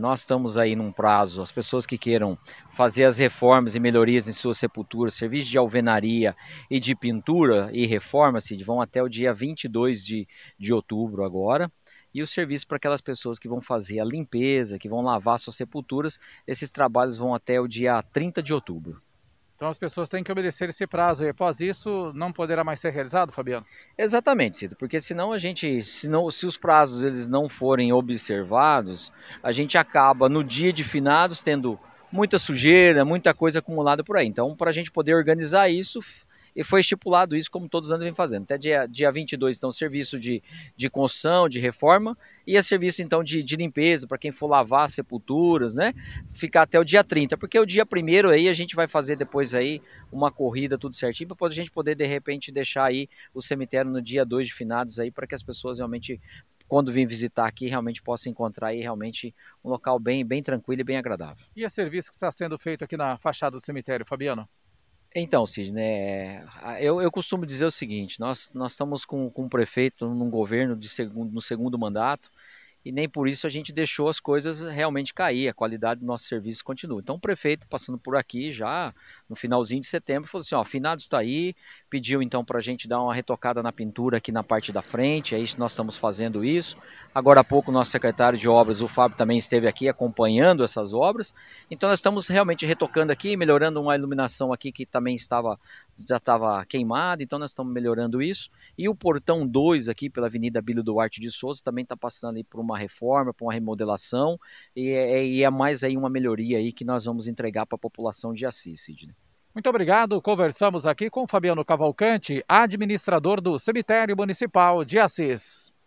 Nós estamos aí num prazo, as pessoas que queiram fazer as reformas e melhorias em suas sepulturas, serviço de alvenaria e de pintura e reforma, vão até o dia 22 de, de outubro agora. E o serviço para aquelas pessoas que vão fazer a limpeza, que vão lavar suas sepulturas, esses trabalhos vão até o dia 30 de outubro. Então as pessoas têm que obedecer esse prazo e após isso não poderá mais ser realizado, Fabiano? Exatamente, Cido, porque senão a gente, se, se os prazos eles não forem observados, a gente acaba no dia de finados tendo muita sujeira, muita coisa acumulada por aí. Então para a gente poder organizar isso, e foi estipulado isso como todos os anos vem fazendo. Até dia, dia 22, então, serviço de, de construção, de reforma, e é serviço, então, de, de limpeza, para quem for lavar sepulturas, né? Ficar até o dia 30, porque o dia primeiro aí a gente vai fazer depois aí uma corrida, tudo certinho, para a gente poder, de repente, deixar aí o cemitério no dia 2 de finados aí, para que as pessoas realmente quando vir visitar aqui, realmente possa encontrar aí realmente um local bem, bem tranquilo e bem agradável. E o serviço que está sendo feito aqui na fachada do cemitério, Fabiano? Então, Sidney, né, eu, eu, costumo dizer o seguinte: nós, nós estamos com, com um prefeito num governo de segundo, no segundo mandato e nem por isso a gente deixou as coisas realmente cair, a qualidade do nosso serviço continua. Então o prefeito, passando por aqui já no finalzinho de setembro, falou assim: ó, Finados está aí, pediu então para a gente dar uma retocada na pintura aqui na parte da frente, é isso nós estamos fazendo isso. Agora há pouco, nosso secretário de obras, o Fábio, também esteve aqui acompanhando essas obras. Então nós estamos realmente retocando aqui, melhorando uma iluminação aqui que também estava já estava queimado então nós estamos melhorando isso. E o portão 2 aqui pela Avenida Bílio Duarte de Souza também está passando aí por uma reforma, por uma remodelação e é, é, e é, mais aí uma melhoria aí que nós vamos entregar para a população de Assis, Sidney. Muito obrigado. Conversamos aqui com Fabiano Cavalcante, administrador do Cemitério Municipal de Assis.